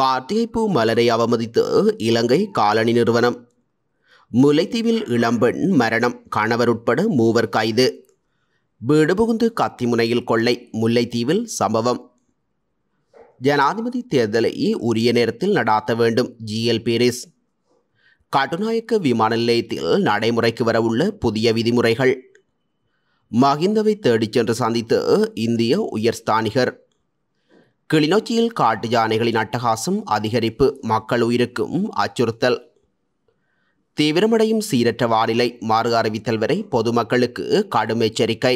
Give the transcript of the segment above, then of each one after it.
கார்த்திகைப்பூ மலரை அவமதித்து இலங்கை காலனி நிறுவனம் முல்லைத்தீவில் இளம்பெண் மரணம் கணவர் உட்பட மூவர் கைது வீடு புகுந்து கத்திமுனையில் கொள்ளை முல்லைத்தீவில் சம்பவம் ஜனாதிபதி தேர்தலை உரிய நேரத்தில் நடாத்த வேண்டும் ஜிஎல் பீரிஸ் கட்டுநாயக்க விமான நிலையத்தில் நடைமுறைக்கு வரவுள்ள புதிய விதிமுறைகள் மகிந்தவை தேடிச் சென்று சந்தித்து இந்திய உயர்ஸ்தானிகர் கிளிநொச்சியில் காட்டு யானைகளின் அட்டகாசம் அதிகரிப்பு மக்கள் உயிருக்கும் அச்சுறுத்தல் தீவிரமடையும் சீரற்ற வானிலை மாறு அறிவித்தல் வரை பொதுமக்களுக்கு கடும் எச்சரிக்கை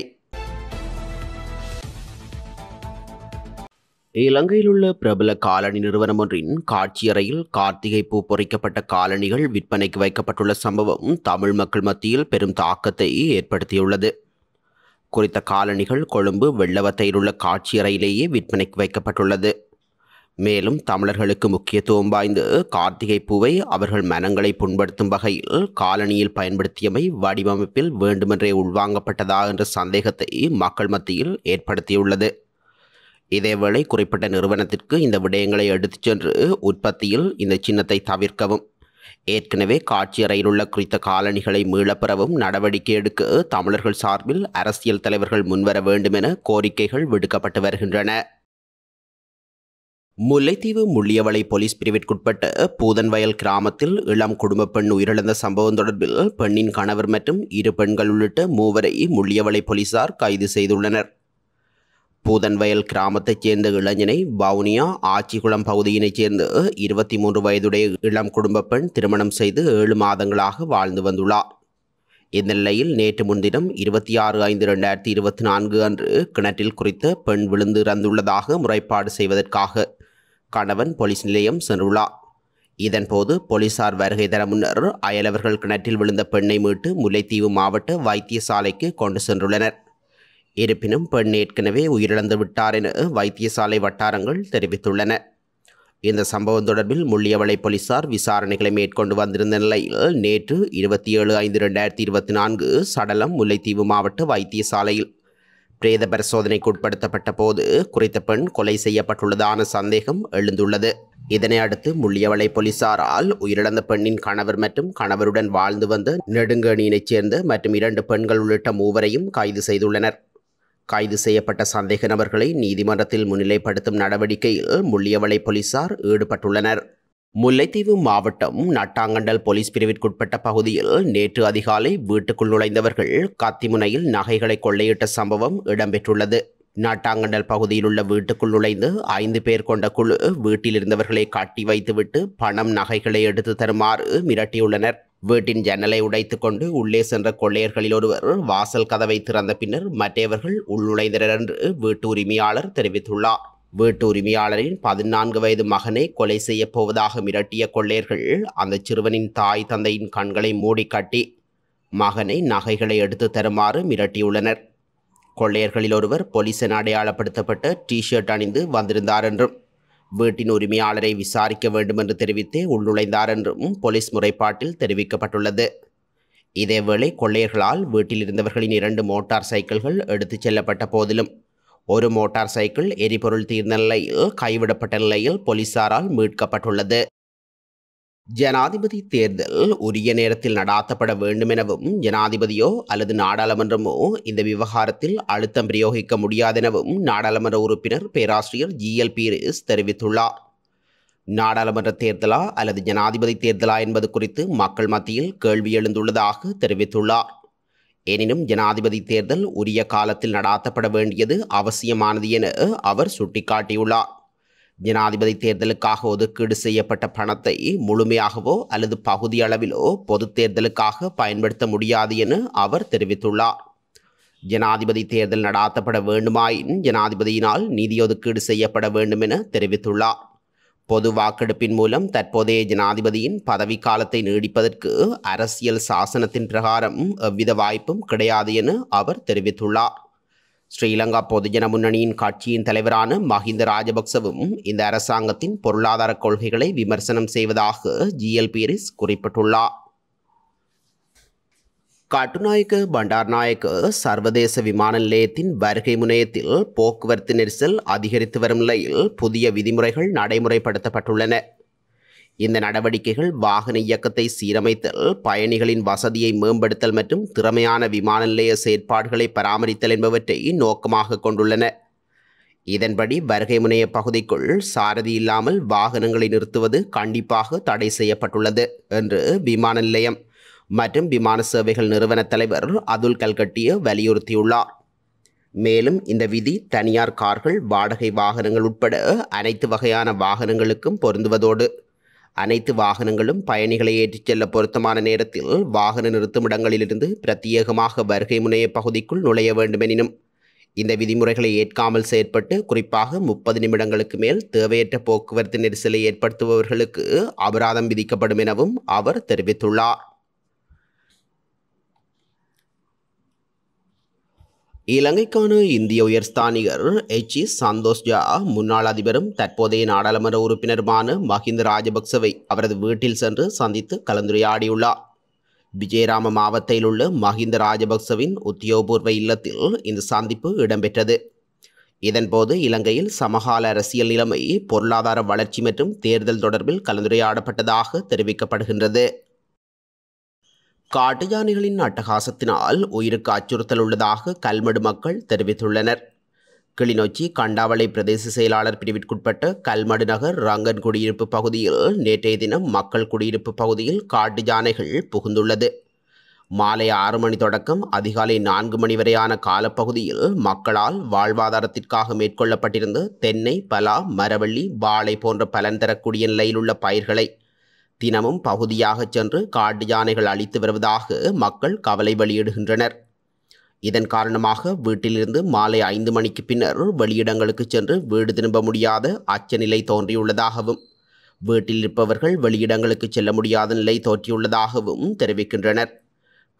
இலங்கையில் உள்ள பிரபல காலணி நிறுவனம் ஒன்றின் காட்சியறையில் கார்த்திகை பூ பொறிக்கப்பட்ட காலணிகள் விற்பனைக்கு வைக்கப்பட்டுள்ள சம்பவம் தமிழ் மக்கள் மத்தியில் பெரும் தாக்கத்தை ஏற்படுத்தியுள்ளது குறித்த காலணிகள் கொழும்பு வெள்ளவத்தையிலுள்ள காட்சியறையிலேயே விற்பனைக்கு வைக்கப்பட்டுள்ளது மேலும் தமிழர்களுக்கு முக்கியத்துவம் வாய்ந்த கார்த்திகை பூவை அவர்கள் மனங்களை புண்படுத்தும் வகையில் காலனியில் பயன்படுத்தியமை வடிவமைப்பில் வேண்டுமென்றே உள்வாங்கப்பட்டதா என்ற சந்தேகத்தை மக்கள் மத்தியில் ஏற்படுத்தியுள்ளது இதேவேளை குறிப்பிட்ட நிறுவனத்திற்கு இந்த விடயங்களை எடுத்துச் சென்று உற்பத்தியில் இந்த சின்னத்தை தவிர்க்கவும் ஏற்கனவே காட்சி உள்ள குறித்த காலணிகளை மீளப்பெறவும் நடவடிக்கை எடுக்க தமிழர்கள் சார்பில் அரசியல் தலைவர்கள் முன்வர வேண்டும் என கோரிக்கைகள் விடுக்கப்பட்டு வருகின்றன முல்லைத்தீவு முள்ளியவளை போலீஸ் பிரிவிற்குட்பட்ட பூதன்வயல் கிராமத்தில் இளம் குடும்ப பெண் உயிரிழந்த சம்பவம் தொடர்பில் பெண்ணின் கணவர் மற்றும் இரு பெண்கள் உள்ளிட்ட மூவரை முள்ளியவளை போலீசார் கைது செய்துள்ளனர் பூதன்வயல் கிராமத்தைச் சேர்ந்த இளைஞனை வவுனியா ஆச்சிகுளம் பகுதியினைச் சேர்ந்த இருபத்தி மூன்று வயதுடைய இளம் குடும்ப பெண் திருமணம் செய்து ஏழு மாதங்களாக வாழ்ந்து வந்துள்ளார் இந்த நிலையில் நேற்று முன்தினம் இருபத்தி ஆறு ஐந்து ரெண்டாயிரத்தி இருபத்தி நான்கு அன்று கிணற்றில் குறித்த பெண் விழுந்து இறந்துள்ளதாக முறைப்பாடு செய்வதற்காக கணவன் போலீஸ் நிலையம் சென்றுள்ளார் இதன்போது போலீசார் வருகை தர முன்னர் அயலவர்கள் கிணற்றில் விழுந்த பெண்ணை மீட்டு முல்லைத்தீவு மாவட்ட வைத்தியசாலைக்கு கொண்டு சென்றுள்ளனர் இருப்பினும் பெண் ஏற்கனவே உயிரிழந்து விட்டார் என வைத்தியசாலை வட்டாரங்கள் தெரிவித்துள்ளன இந்த சம்பவம் தொடர்பில் முள்ளியவளை போலீசார் விசாரணைகளை மேற்கொண்டு வந்திருந்த நிலையில் நேற்று இருபத்தி ஏழு ஐந்து ரெண்டாயிரத்தி இருபத்தி நான்கு சடலம் முல்லைத்தீவு மாவட்ட வைத்தியசாலையில் பிரேத பரிசோதனைக்கு உட்படுத்தப்பட்ட போது குறித்த பெண் கொலை செய்யப்பட்டுள்ளதான சந்தேகம் எழுந்துள்ளது இதனை அடுத்து முள்ளியவளை போலீசாரால் உயிரிழந்த பெண்ணின் கணவர் மற்றும் கணவருடன் வாழ்ந்து வந்த நெடுங்கணியினைச் சேர்ந்த மற்றும் இரண்டு பெண்கள் உள்ளிட்ட மூவரையும் கைது செய்துள்ளனர் கைது செய்யப்பட்ட சந்தேக நபர்களை நீதிமன்றத்தில் முன்னிலைப்படுத்தும் நடவடிக்கையில் முள்ளியவளை போலீசார் ஈடுபட்டுள்ளனர் முல்லைத்தீவு மாவட்டம் நட்டாங்கண்டல் போலீஸ் பிரிவிற்குட்பட்ட பகுதியில் நேற்று அதிகாலை வீட்டுக்குள் நுழைந்தவர்கள் கத்திமுனையில் நகைகளை கொள்ளையிட்ட சம்பவம் இடம்பெற்றுள்ளது நாட்டாங்கண்டல் பகுதியில் உள்ள வீட்டுக்குள் நுழைந்து ஐந்து பேர் கொண்ட குழு வீட்டில் இருந்தவர்களை காட்டி வைத்துவிட்டு பணம் நகைகளை எடுத்து தருமாறு மிரட்டியுள்ளனர் வீட்டின் ஜன்னலை உடைத்து கொண்டு உள்ளே சென்ற கொள்ளையர்களில் ஒருவர் வாசல் கதவை திறந்த பின்னர் மற்றவர்கள் உள்ளுழைந்தனர் என்று வீட்டு உரிமையாளர் தெரிவித்துள்ளார் வீட்டு உரிமையாளரின் பதினான்கு வயது மகனை கொலை செய்யப் போவதாக மிரட்டிய கொள்ளையர்கள் அந்த சிறுவனின் தாய் தந்தையின் கண்களை மூடி கட்டி மகனை நகைகளை எடுத்து தருமாறு மிரட்டியுள்ளனர் கொள்ளையர்களில் ஒருவர் போலீசென அடையாளப்படுத்தப்பட்ட டி ஷர்ட் அணிந்து வந்திருந்தார் என்றும் வீட்டின் உரிமையாளரை விசாரிக்க வேண்டும் என்று தெரிவித்தே உள்நுழைந்தார் என்றும் போலீஸ் முறைப்பாட்டில் தெரிவிக்கப்பட்டுள்ளது இதேவேளை கொள்ளையர்களால் வீட்டில் இருந்தவர்களின் இரண்டு மோட்டார் சைக்கிள்கள் எடுத்துச் செல்லப்பட்ட போதிலும் ஒரு மோட்டார் சைக்கிள் எரிபொருள் தீர்ந்த நிலையில் கைவிடப்பட்ட நிலையில் போலீசாரால் மீட்கப்பட்டுள்ளது ஜனாதிபதி தேர்தல் உரிய நேரத்தில் நடாத்தப்பட வேண்டும் எனவும் ஜனாதிபதியோ அல்லது நாடாளுமன்றமோ இந்த விவகாரத்தில் அழுத்தம் பிரயோகிக்க முடியாதெனவும் நாடாளுமன்ற உறுப்பினர் பேராசிரியர் ஜி எல் பீரிஸ் தெரிவித்துள்ளார் நாடாளுமன்ற தேர்தலா அல்லது ஜனாதிபதி தேர்தலா என்பது குறித்து மக்கள் மத்தியில் கேள்வி எழுந்துள்ளதாக தெரிவித்துள்ளார் எனினும் ஜனாதிபதி தேர்தல் உரிய காலத்தில் நடாத்தப்பட வேண்டியது அவசியமானது என அவர் சுட்டிக்காட்டியுள்ளார் ஜனாதிபதி தேர்தலுக்காக ஒதுக்கீடு செய்யப்பட்ட பணத்தை முழுமையாகவோ அல்லது பகுதியளவிலோ பொது தேர்தலுக்காக பயன்படுத்த முடியாது என அவர் தெரிவித்துள்ளார் ஜனாதிபதி தேர்தல் நடாத்தப்பட வேண்டுமாயின் ஜனாதிபதியினால் நிதி ஒதுக்கீடு செய்யப்பட வேண்டும் என தெரிவித்துள்ளார் பொது வாக்கெடுப்பின் மூலம் தற்போதைய ஜனாதிபதியின் பதவிக்காலத்தை நீடிப்பதற்கு அரசியல் சாசனத்தின் பிரகாரம் எவ்வித வாய்ப்பும் கிடையாது என அவர் தெரிவித்துள்ளார் ஸ்ரீலங்கா பொதுஜன முன்னணியின் கட்சியின் தலைவரான மஹிந்த ராஜபக்சவும் இந்த அரசாங்கத்தின் பொருளாதார கொள்கைகளை விமர்சனம் செய்வதாக ஜிஎல் பீரிஸ் குறிப்பிட்டுள்ளார் கட்டுநாயக்க பண்டார்நாயக்க சர்வதேச விமான நிலையத்தின் வருகை முனையத்தில் போக்குவரத்து நெரிசல் அதிகரித்து வரும் நிலையில் புதிய விதிமுறைகள் நடைமுறைப்படுத்தப்பட்டுள்ளன இந்த நடவடிக்கைகள் வாகன இயக்கத்தை சீரமைத்தல் பயணிகளின் வசதியை மேம்படுத்தல் மற்றும் திறமையான விமான நிலைய செயற்பாடுகளை பராமரித்தல் என்பவற்றை நோக்கமாக கொண்டுள்ளன இதன்படி வருகை முனைய பகுதிக்குள் சாரதி இல்லாமல் வாகனங்களை நிறுத்துவது கண்டிப்பாக தடை செய்யப்பட்டுள்ளது என்று விமான நிலையம் மற்றும் விமான சேவைகள் நிறுவன தலைவர் அதுல் கல்கட்டிய வலியுறுத்தியுள்ளார் மேலும் இந்த விதி தனியார் கார்கள் வாடகை வாகனங்கள் உட்பட அனைத்து வகையான வாகனங்களுக்கும் பொருந்துவதோடு அனைத்து வாகனங்களும் பயணிகளை ஏற்றிச் செல்ல பொருத்தமான நேரத்தில் வாகன நிறுத்துமிடங்களிலிருந்து பிரத்யேகமாக வருகை முனைய பகுதிக்குள் நுழைய வேண்டுமெனினும் இந்த விதிமுறைகளை ஏற்காமல் செயற்பட்டு குறிப்பாக முப்பது நிமிடங்களுக்கு மேல் தேவையற்ற போக்குவரத்து நெரிசலை ஏற்படுத்துபவர்களுக்கு அபராதம் விதிக்கப்படும் எனவும் அவர் தெரிவித்துள்ளார் இலங்கைக்கான இந்திய உயர்ஸ்தானிகர் எச் இ சந்தோஷ் ஜா முன்னாள் அதிபரும் தற்போதைய நாடாளுமன்ற உறுப்பினருமான மஹிந்த ராஜபக்சவை அவரது வீட்டில் சென்று சந்தித்து கலந்துரையாடியுள்ளார் விஜயராம மாவட்டத்தில் உள்ள மஹிந்த ராஜபக்சவின் உத்தியோகபூர்வ இல்லத்தில் இந்த சந்திப்பு இடம்பெற்றது இதன்போது இலங்கையில் சமகால அரசியல் நிலைமை பொருளாதார வளர்ச்சி மற்றும் தேர்தல் தொடர்பில் கலந்துரையாடப்பட்டதாக தெரிவிக்கப்படுகின்றது காட்டு யானைகளின் அட்டகாசத்தினால் உயிருக்கு அச்சுறுத்தல் உள்ளதாக கல்மடு மக்கள் தெரிவித்துள்ளனர் கிளிநொச்சி கண்டாவளை பிரதேச செயலாளர் பிரிவிற்குட்பட்ட கல்மடு நகர் ரங்கன் குடியிருப்பு பகுதியில் நேற்றைய தினம் மக்கள் குடியிருப்பு பகுதியில் காட்டு யானைகள் புகுந்துள்ளது மாலை ஆறு மணி தொடக்கம் அதிகாலை நான்கு மணி வரையான காலப்பகுதியில் மக்களால் வாழ்வாதாரத்திற்காக மேற்கொள்ளப்பட்டிருந்த தென்னை பலா மரவள்ளி வாழை போன்ற பலன் தரக்கூடிய நிலையிலுள்ள பயிர்களை தினமும் பகுதியாக சென்று காட்டு யானைகள் அழித்து வருவதாக மக்கள் கவலை வெளியிடுகின்றனர் இதன் காரணமாக வீட்டிலிருந்து மாலை ஐந்து மணிக்கு பின்னர் வெளியிடங்களுக்கு சென்று வீடு திரும்ப முடியாத அச்சநிலை தோன்றியுள்ளதாகவும் வீட்டில் இருப்பவர்கள் வெளியிடங்களுக்கு செல்ல முடியாத நிலை தோற்றியுள்ளதாகவும் தெரிவிக்கின்றனர்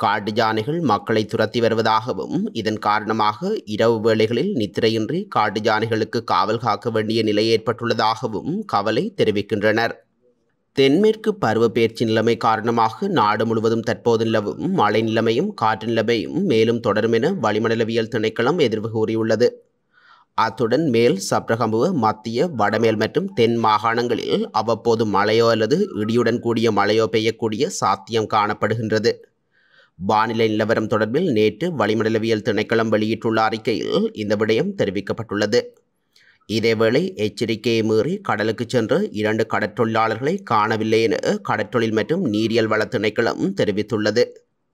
காட்டு யானைகள் மக்களை துரத்தி வருவதாகவும் இதன் காரணமாக இரவு வேளைகளில் நித்திரையின்றி காட்டு யானைகளுக்கு காவல் காக்க வேண்டிய நிலை ஏற்பட்டுள்ளதாகவும் கவலை தெரிவிக்கின்றனர் தென்மேற்கு பருவ பேச்சு நிலைமை காரணமாக நாடு முழுவதும் தற்போது நிலவும் மழை நிலைமையும் காற்று நிலைமையும் மேலும் தொடரும் என வளிமண்டலவியல் திணைக்களம் எதிர்வு கூறியுள்ளது அத்துடன் மேல் சப்ரகம்புவ மத்திய வடமேல் மற்றும் தென் மாகாணங்களில் அவ்வப்போது மழையோ அல்லது இடியுடன் கூடிய மழையோ பெய்யக்கூடிய சாத்தியம் காணப்படுகின்றது வானிலை நிலவரம் தொடர்பில் நேற்று வளிமண்டலவியல் திணைக்களம் வெளியிட்டுள்ள அறிக்கையில் இந்த விடயம் தெரிவிக்கப்பட்டுள்ளது இதேவேளை எச்சரிக்கையை மீறி கடலுக்கு சென்று இரண்டு கடற்றொழிலாளர்களை காணவில்லை என கடற்றொழில் மற்றும் நீரியல் வளத்திணைக்களும் தெரிவித்துள்ளது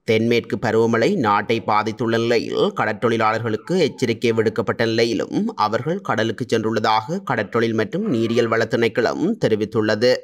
தென்மேற்கு பருவமழை நாட்டை பாதித்துள்ள நிலையில் கடற்றொழிலாளர்களுக்கு எச்சரிக்கை விடுக்கப்பட்ட நிலையிலும் அவர்கள் கடலுக்கு சென்றுள்ளதாக கடற்றொழில் மற்றும் நீரியல் வளத்திணைக்களும் தெரிவித்துள்ளது